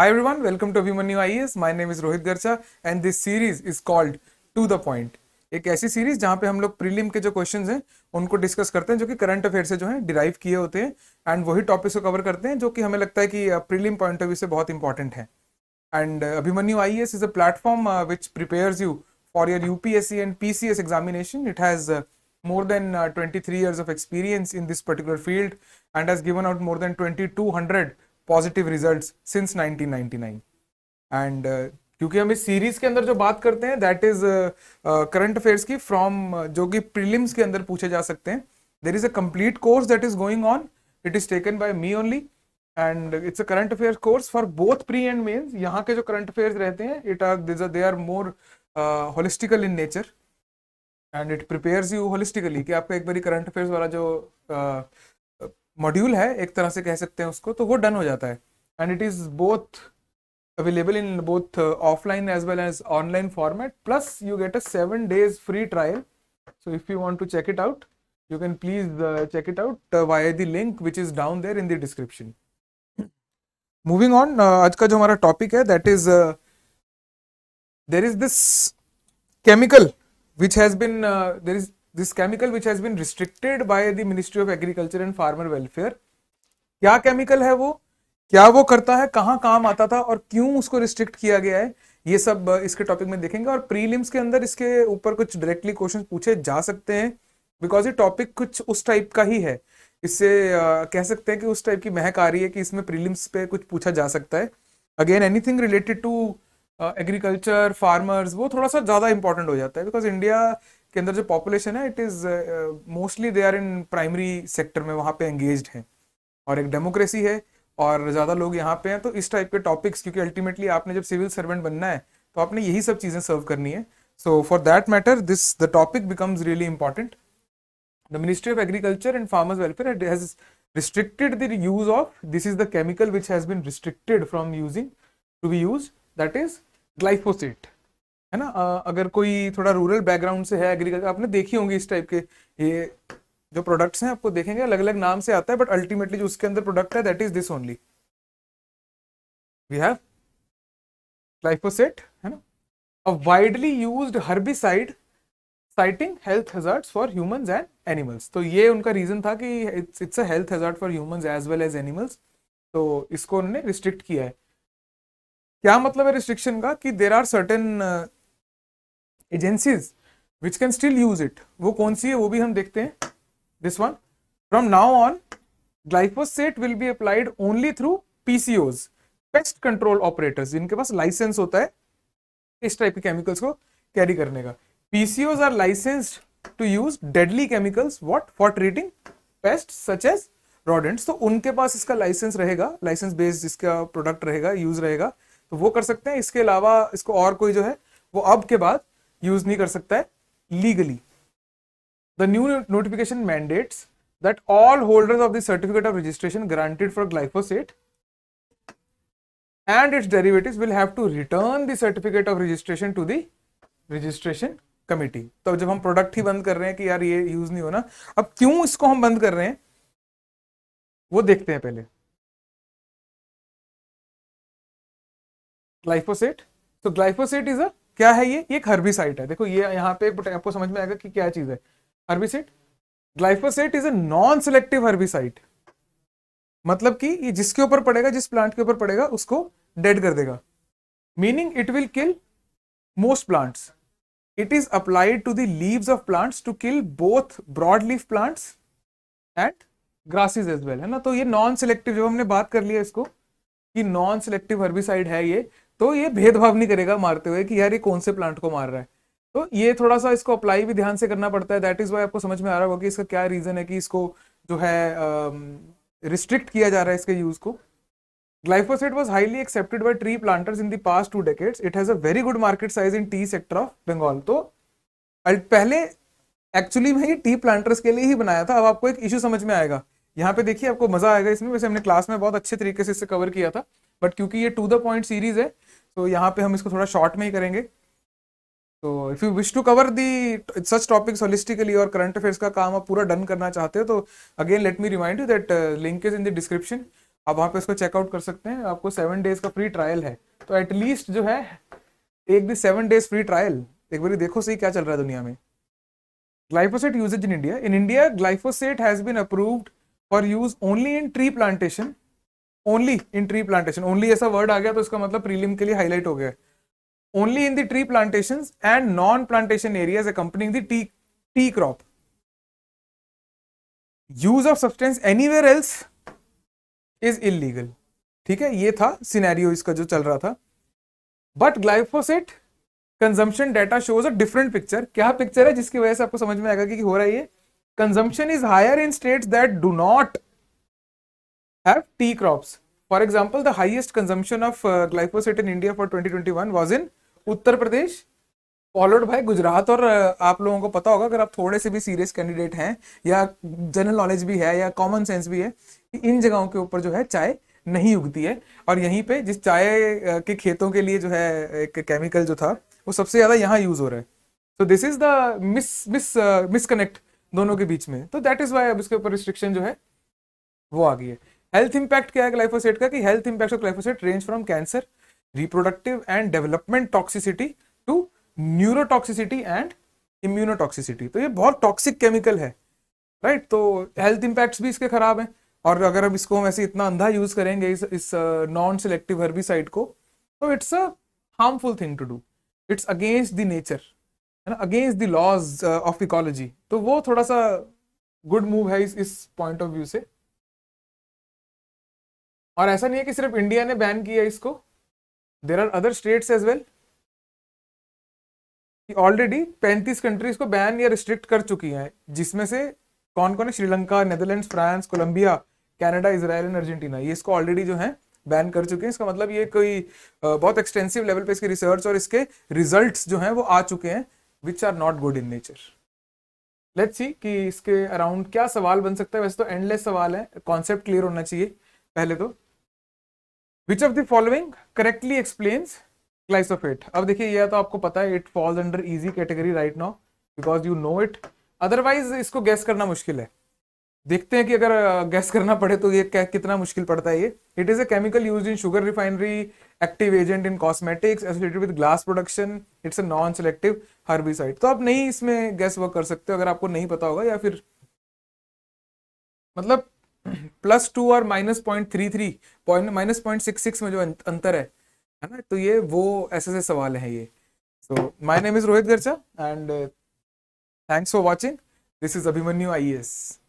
Hi everyone, welcome to Abhimanyu IES. My name is Rohit Garcha and this series is called To the Point. एक ऐसी series जहां पे हम लोग prelim के जो क्वेश्चंस हैं उनको डिस्कस करते हैं जो कि करंट अफेयर से जो है डिराइव किए होते हैं एंड वही टॉपिक्स को कवर करते हैं जो कि हमें लगता है कि प्रीलिम पॉइंट ऑफ व्यू से बहुत इंपॉर्टेंट है and Abhimanyu IAS is a platform which prepares you for your UPSC and PCS examination it has more than twenty three years of experience in this particular field and given out more than twenty positive result since 1999 and क्योंकि हम इस series के अंदर जो बात करते हैं that is current affairs की फ्रॉम uh, जो कि प्रीलिम्स के अंदर पूछे जा सकते हैं there is a complete course that is going on it is taken by me only and it's a current affairs course for both pre and mains यहाँ के जो करंट अफेयर्स रहते हैं it are these they are more holistical in nature and it prepare you holistically कि आपका एक बार current affairs वाला जो uh, मॉड्यूल है एक तरह से कह सकते हैं उसको तो वो डन हो जाता है and it is both available in both offline as well as online format plus you get a seven days free trial so if you want to check it out you can please check it out via the link which is down there in the description moving on आज का जो हमारा topic है that is there is this chemical which has been there is this chemical which has been restricted by the ministry of agriculture and farmer welfare क्या chemical है वो क्या वो करता है कहाँ काम आता था और क्यों उसको रिस्ट्रिक्ट किया गया है ये सब इसके टॉपिक में देखेंगे और प्रीलिम्स के अंदर इसके ऊपर कुछ डायरेक्टली क्वेश्चन पूछे जा सकते हैं बिकॉज ये टॉपिक कुछ उस टाइप का ही है इससे कह सकते हैं कि उस टाइप की महक आ रही है कि इसमें प्रीलिम्स पे कुछ पूछा जा सकता है again anything related to agriculture farmers वो थोड़ा सा ज़्यादा इंपॉर्टेंट हो जाता है बिकॉज इंडिया के अंदर जो पॉपुलेशन है it is mostly they are in primary sector में वहाँ पे एंगेज हैं और एक डेमोक्रेसी है और ज़्यादा लोग यहाँ पे हैं तो इस टाइप के टॉपिक्स क्योंकि अल्टीमेटली आपने जब सिविल सर्वेंट बनना है तो आपने यही सब चीज़ें सर्व करनी है so for that matter this the topic becomes really important ministry of agriculture and farmers welfare it has restricted the use of this is the chemical which has been restricted from using to be use that is glyphosate है ना अगर कोई थोड़ा rural background से है agriculture आपने देखी होंगी इस टाइप के ये जो प्रोडक्ट्स हैं आपको देखेंगे अलग अलग नाम से आता है बट अल्टीमेटली जो उसके अंदर प्रोडक्ट है that is this only we have glyphosate है ना a widely use herbicide citing health hazards for humans and animals तो ये उनका रीजन था कि it's it's a health hazard for humans as well as animals तो इसको उन्होंने रिस्ट्रिक्ट किया है क्या मतलब है रिस्ट्रिक्शन का कि there are certain agencies which can still use it वो कौन सी है वो भी हम देखते हैं this one from now on glyphosate will be applied only through PCOs pest control operators जिनके पास लाइसेंस होता है इस टाइप के केमिकल्स को कैरी करने का PCOs are licensed to use deadly chemicals what for treating pest such as rodents तो उनके पास इसका लाइसेंस रहेगा लाइसेंस बेस्ड जिसका प्रोडक्ट रहेगा यूज रहेगा तो वो कर सकते हैं इसके अलावा इसको और कोई जो है वो अब के बाद यूज नहीं कर सकता है legally the new notification mandates that all holders of the certificate of registration granted for glyphosate and its derivative will have to return the certificate of registration to the registration committee तो जब हम product ही बंद कर रहे हैं कि यार ये यूज नहीं होना अब क्यों इसको हम बंद कर रहे हैं वो देखते हैं पहले ग्लाइफोसेट तो ग्लाइफोसेट इज अ क्या है ये ये एक हर्बिसाइट है देखो ये यहाँ पे आपको समझ में आएगा कि क्या चीज है herbicide glyphosate is a non selective herbicide मतलब कि ये जिसके ऊपर पड़ेगा जिस प्लांट के ऊपर पड़ेगा उसको डेड कर देगा meaning it will kill most plants it is applied to the leaves of plants to kill both broad leaf plants and grasses as well है ना तो ये नॉन सिलेक्टिव जब हमने बात कर लिया इसको कि नॉन सिलेक्टिव हर्बिसाइड है ये तो ये भेदभाव नहीं करेगा मारते हुए कि यार ये कौन से प्लांट को मार रहा है तो ये थोड़ा सा इसको अप्लाई भी ध्यान से करना पड़ता है दैट इज वाई आपको समझ में आ रहा होगा कि इसका क्या रीजन है कि इसको जो है रिस्ट्रिक्ट uh, किया जा रहा है इसके यूज को glyphosate was highly accepted by tree planters in the past two decades it has a very good market size in tea sector of Bengal तो पहले एक्चुअली मैं ये टी प्लांटर्स के लिए ही बनाया था अब आपको एक इशू समझ में आएगा यहाँ पे देखिए आपको मजा आएगा इसमें वैसे हमने क्लास में बहुत अच्छे तरीके से इसे कवर किया था बट क्योंकि ये टू द पॉइंट सीरीज है तो यहाँ पे हम इसको थोड़ा शॉर्ट में ही करेंगे तो if you wish to cover the such topic holistically और करंट अफेयर्स का काम आप पूरा डन करना चाहते हो तो again let me remind you that link is in the description आप वहाँ पे इसको चेकआउट कर सकते हैं आपको सेवन डेज का फ्री ट्रायल है तो एटलीस्ट जो है एक दिन सेवन डेज फ्री ट्रायल एक बार देखो सही क्या चल रहा है दुनिया में glyphosate usages in India in India glyphosate has been approved for use only in tree plantation only in tree plantation only ऐसा वर्ड आ गया तो इसका मतलब प्रीलिम के लिए हाईलाइट हो गया only in the tree plantation and non plantation areas tea tea crop use of substance anywhere else is illegal ठीक है ये था सिनेरियो इसका जो चल रहा था but glyphosate consumption data shows a different picture क्या पिक्चर है जिसकी वजह से आपको समझ में आएगा कि हो रहा है ये consumption is higher in states that do not have tea crops. For example, the highest consumption of uh, glyphosate in India for 2021 was in Uttar Pradesh, followed by Gujarat और uh, आप लोगों को पता होगा अगर आप थोड़े से भी सीरियस कैंडिडेट हैं या जनरल नॉलेज भी है या कॉमन सेंस भी है कि इन जगहों के ऊपर जो है चाय नहीं उगती है और यहीं पे जिस चाय uh, के खेतों के लिए जो है एक केमिकल जो था वो सबसे ज़्यादा यहाँ यूज़ हो रहा है तो this is the mis mis misconnect दोनों के बीच में तो दैट इज़ वाई अब इसके ऊपर रिस्ट्रिक्शन जो है वो आ गई है हेल्थ इंपैक्ट क्या है ग्लाइफोसेट का कि health impact of glyphosate range from cancer reproductive and development toxicity to neurotoxicity and immunotoxicity तो ये बहुत टॉक्सिक केमिकल है राइट तो हेल्थ इम्पैक्ट्स भी इसके खराब हैं और अगर हम इसको वैसे इतना अंधा यूज करेंगे इस इस नॉन सिलेक्टिव हर्बिसाइड को तो it's a harmful thing to do it's against the nature है ना against the laws of ecology तो वो थोड़ा सा गुड मूव है इस इस पॉइंट ऑफ व्यू से और ऐसा नहीं है कि सिर्फ इंडिया ने बैन किया इसको there are other states as well already पैंतीस कंट्रीज को बैन या रिस्ट्रिक्ट कर चुकी हैं जिसमें से कौन कौन है Sri Lanka Netherland France Colombia Canada Israel and Argentina ये इसको ऑलरेडी जो है बैन कर चुके हैं इसका मतलब ये कोई बहुत एक्सटेंसिव लेवल पे इसकी रिसर्च और इसके रिजल्ट्स जो हैं वो आ चुके हैं which are not good in nature let's see कि इसके अराउंड क्या सवाल बन सकता है वैसे तो एंडलेस सवाल है कॉन्सेप्ट क्लियर होना चाहिए पहले तो which of the following correctly explains slice of it अब देखिए यह तो आपको पता है it falls under easy category right now because you know it otherwise इसको गैस करना मुश्किल है देखते हैं कि अगर गैस करना पड़े तो ये कितना मुश्किल पड़ता है ये it is a chemical use in sugar refinery active agent in cosmetics associated with glass production it's a non selective herbicide तो आप नहीं इसमें गैस वर्क कर सकते हो अगर आपको नहीं पता होगा या फिर मतलब प्लस टू और minus point three three point minus point six six में जो अं-, अंतर है है ना तो ये वो ऐसे ऐसे सवाल है ये so my name is Rohit Garcha and thanks for watching this is Abhimanyu I